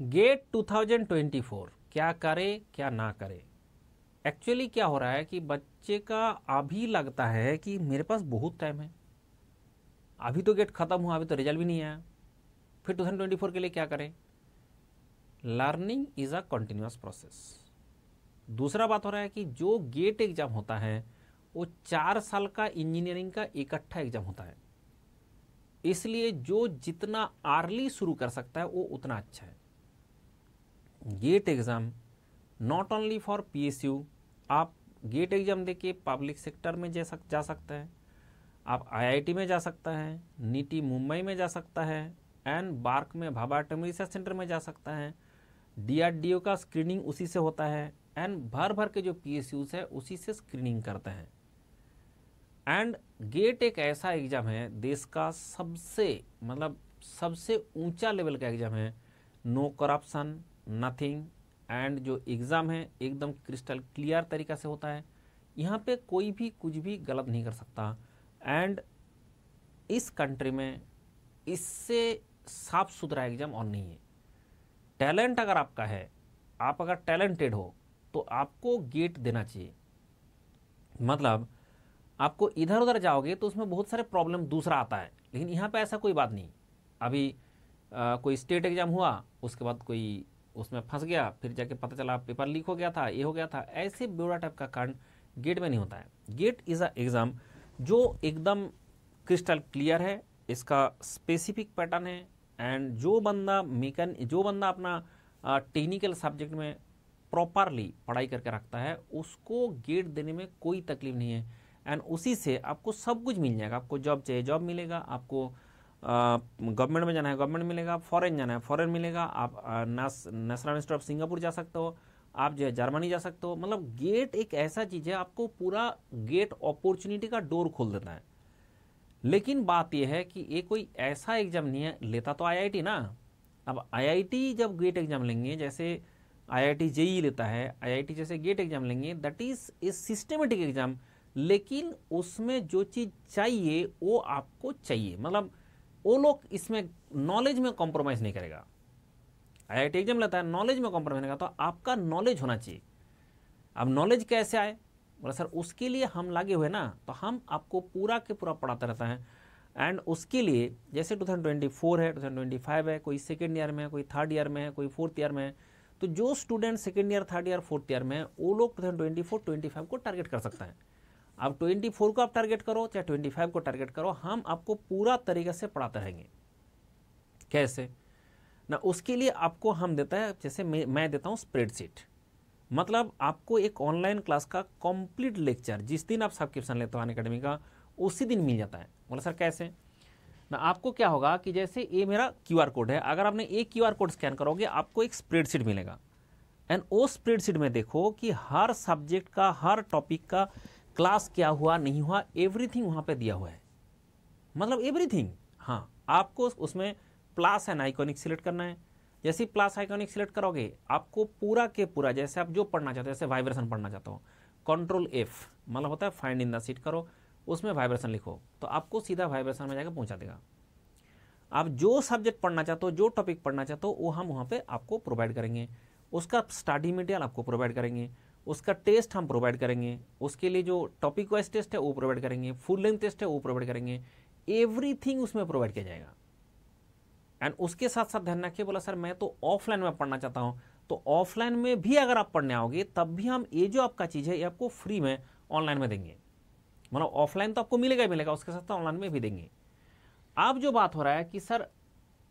gate 2024 क्या करे क्या ना करे एक्चुअली क्या हो रहा है कि बच्चे का अभी लगता है कि मेरे पास बहुत टाइम है अभी तो गेट खत्म हुआ अभी तो रिजल्ट भी नहीं आया फिर 2024 के लिए क्या करें learning is a continuous process दूसरा बात हो रहा है कि जो गेट एग्ज़ाम होता है वो चार साल का इंजीनियरिंग का इकट्ठा एग्ज़ाम होता है इसलिए जो जितना आर्ली शुरू कर सकता है वो उतना अच्छा है GATE exam not only for PSU आप गेट एग्ज़ाम देखिए पब्लिक सेक्टर में जा सक जा सकते हैं आप आईआईटी में जा सकते हैं नीटी मुंबई में जा सकता है एंड बार्क में भाभा रिसर्च सेंटर में जा सकता है डीआरडीओ का स्क्रीनिंग उसी से होता है एंड भर भर के जो पी है उसी से स्क्रीनिंग करते हैं एंड गेट एक ऐसा एग्ज़ाम है देश का सबसे मतलब सबसे ऊंचा लेवल का एग्ज़ाम है नो करप्शन नथिंग एंड जो एग्ज़ाम है एकदम क्रिस्टल क्लियर तरीका से होता है यहाँ पे कोई भी कुछ भी गलत नहीं कर सकता एंड इस कंट्री में इससे साफ सुथरा एग्ज़ाम और नहीं है टैलेंट अगर आपका है आप अगर टैलेंटेड हो तो आपको गेट देना चाहिए मतलब आपको इधर उधर जाओगे तो उसमें बहुत सारे प्रॉब्लम दूसरा आता है लेकिन यहाँ पे ऐसा कोई बात नहीं अभी आ, कोई स्टेट एग्ज़ाम हुआ उसके बाद कोई उसमें फंस गया फिर जाके पता चला पेपर लीक हो गया था ये हो गया था ऐसे ब्यौरा टाइप का कारण गेट में नहीं होता है गेट इज़ अ एग्ज़ाम जो एकदम क्रिस्टल क्लियर है इसका स्पेसिफिक पैटर्न है एंड जो बंदा मेकन जो बंदा अपना टेक्निकल सब्जेक्ट में प्रॉपरली पढ़ाई करके रखता है उसको गेट देने में कोई तकलीफ नहीं है एंड उसी से आपको सब कुछ मिल जाएगा आपको जॉब चाहिए जॉब मिलेगा आपको गवर्नमेंट में जाना है गवर्नमेंट मिलेगा फॉरेन जाना है फॉरेन मिलेगा आप नेशनल इंस्टीट्यूट ऑफ सिंगापुर जा सकते हो आप जो है जर्मनी जा सकते हो मतलब गेट एक ऐसा चीज़ है आपको पूरा गेट अपॉर्चुनिटी का डोर खोल देता है लेकिन बात यह है कि ये कोई ऐसा एग्जाम नहीं है लेता तो आईआईटी ना अब आईआईटी जब गेट एग्जाम लेंगे जैसे आईआईटी जेई e लेता है आईआईटी जैसे गेट एग्जाम लेंगे that is a systematic exam लेकिन उसमें जो चीज़ चाहिए वो आपको चाहिए मतलब वो लोग इसमें नॉलेज में कॉम्प्रोमाइज़ नहीं करेगा आई आई टी एग्जाम लेता है नॉलेज में कॉम्प्रोमाइज़ नहीं करता तो आपका नॉलेज होना चाहिए अब नॉलेज कैसे आए बोला सर उसके लिए हम लागे हुए ना तो हम आपको पूरा के पूरा पढ़ाते रहते हैं एंड उसके लिए जैसे 2024 है 2025 है कोई सेकेंड ईयर में है कोई थर्ड ईयर में है कोई फोर्थ ईयर में है तो जो student second year third year fourth year में है वो लोग ट्वेंटी फाइव को टारगेट कर सकते हैं आप 24 को आप टारगेट करो चाहे 25 को टारगेट करो हम आपको पूरा तरीके से पढ़ाते रहेंगे कैसे ना उसके लिए आपको हम देता है जैसे मैं देता हूँ स्प्रेडशीट मतलब आपको एक ऑनलाइन क्लास का कंप्लीट लेक्चर जिस दिन आप सब्सक्रिप्शन लेते हो अन अकेडमी का उसी दिन मिल जाता है बोला सर कैसे ना आपको क्या होगा कि जैसे ये मेरा क्यूआर कोड है अगर आपने ये क्यूआर कोड स्कैन करोगे आपको एक स्प्रेडशीट मिलेगा एंड वो स्प्रेडशीट में देखो कि हर सब्जेक्ट का हर टॉपिक का क्लास क्या हुआ नहीं हुआ एवरीथिंग वहाँ पे दिया हुआ है मतलब एवरीथिंग हाँ आपको उसमें प्लास एंड आइकॉनिक सिलेक्ट करना है जैसे ही प्लास आइकॉनिक सिलेक्ट करोगे आपको पूरा के पूरा जैसे आप जो पढ़ना चाहते हो जैसे वाइब्रेशन पढ़ना चाहते हो कंट्रोल एफ मतलब होता है फाइंड इन द सीट करो उसमें वाइब्रेशन लिखो तो आपको सीधा वाइब्रेशन में जाकर पहुंचा देगा आप जो सब्जेक्ट पढ़ना चाहते हो जो टॉपिक पढ़ना चाहते हो वो हम वहाँ पे आपको प्रोवाइड करेंगे उसका स्टडी मटेरियल आपको प्रोवाइड करेंगे उसका टेस्ट हम प्रोवाइड करेंगे उसके लिए जो टॉपिक वाइज टेस्ट है वो प्रोवाइड करेंगे फुल लेंथ टेस्ट है वो प्रोवाइड करेंगे एवरीथिंग उसमें प्रोवाइड किया जाएगा एंड उसके साथ साथ ध्यान रखिए बोला सर मैं तो ऑफलाइन में पढ़ना चाहता हूँ तो ऑफलाइन में भी अगर आप पढ़ने आओगे तब भी हम ये जो आपका चीज़ है ये आपको फ्री में ऑनलाइन में देंगे मतलब ऑफलाइन तो आपको मिलेगा ही मिलेगा उसके साथ ऑनलाइन में भी देंगे अब जो बात हो रहा है कि सर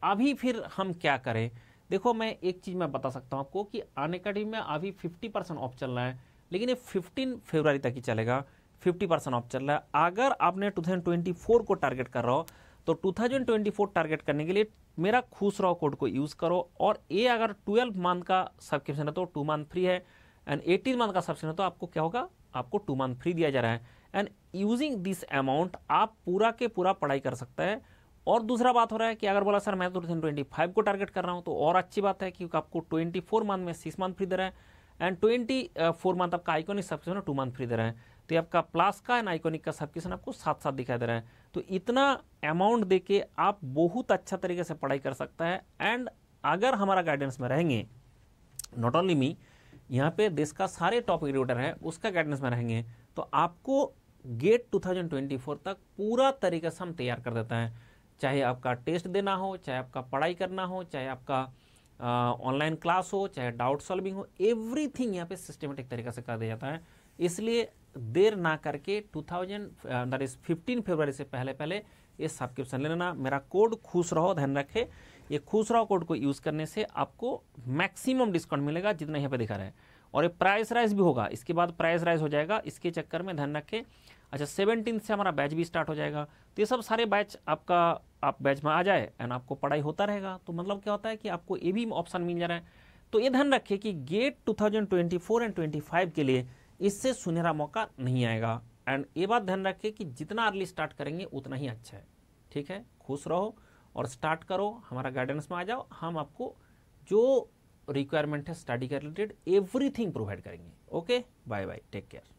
अभी फिर हम क्या करें देखो मैं एक चीज़ मैं बता सकता हूँ आपको कि अन अकेडमी में अभी फिफ्टी परसेंट ऑफ चल रहा है लेकिन ये फिफ्टीन फेबररी तक ही चलेगा फिफ्टी परसेंट ऑफ चल रहा है अगर आपने टू थाउजेंड ट्वेंटी फोर को टारगेट कर रहा हो तो two thousand twenty four target करने के लिए मेरा खुश रहो कोड को यूज़ करो और ये अगर ट्वेल्व मंथ का सब्सक्रिप्शन है तो टू मंथ फ्री है एंड एटीन मंथ का सब्सक्रिप्शन है तो आपको क्या होगा आपको टू मंथ फ्री दिया जा रहा है एंड यूजिंग दिस अमाउंट आप पूरा के पूरा पढ़ाई कर सकते हैं और दूसरा बात हो रहा है कि अगर बोला सर मैं तो ट्वेंटी फाइव को टारगेट कर रहा हूँ तो और अच्छी बात है क्योंकि आपको ट्वेंटी फोर मंथ में सिक्स मंथ फ्री दे रहे हैं एंड ट्वेंटी फोर मंथ आपका iconic subscription two month free दे रहे हैं तो आपका प्लस का एंड आइकोनिक का सब्सक्रिप्शन आपको साथ साथ दिखाई दे रहा है तो इतना अमाउंट दे के आप बहुत अच्छा तरीके से पढ़ाई कर सकता है एंड अगर हमारा गाइडेंस में रहेंगे नॉट ओनली मी यहाँ पे देश का सारे टॉप एडिटर है उसका गाइडेंस में रहेंगे तो आपको गेट 2024 तक पूरा तरीके से हम तैयार कर देते हैं चाहे आपका टेस्ट देना हो चाहे आपका पढ़ाई करना हो चाहे आपका ऑनलाइन क्लास हो चाहे डाउट सॉल्विंग हो एवरीथिंग यहाँ पे सिस्टमेटिक तरीके से कर दिया जाता है इसलिए देर ना करके 2000 thousand that is fifteen February से पहले पहले ये सब्सक्रिप्शन ले लेना मेरा कोड खुश रहो ध्यान रखें ये खुश रहो कोड को यूज़ करने से आपको मैक्सिमम डिस्काउंट मिलेगा जितना यहाँ पे दिखा रहा है और ये प्राइस राइज भी होगा इसके बाद प्राइस राइज हो जाएगा इसके चक्कर में ध्यान रखें अच्छा सेवनटीन से हमारा बैच भी स्टार्ट हो जाएगा तो ये सब सारे बैच आपका आप बैच में आ जाए एंड आपको पढ़ाई होता रहेगा तो मतलब क्या होता है कि आपको ये भी ऑप्शन मिल जा रहा है तो ये ध्यान रखिए कि गेट 2024 एंड 25 के लिए इससे सुनहरा मौका नहीं आएगा एंड ये बात ध्यान रखिए कि जितना अर्ली स्टार्ट करेंगे उतना ही अच्छा है ठीक है खुश रहो और स्टार्ट करो हमारा गाइडेंस में आ जाओ हम आपको जो रिक्वायरमेंट है स्टडी के रिलेटेड एवरीथिंग प्रोवाइड करेंगे okay bye bye take care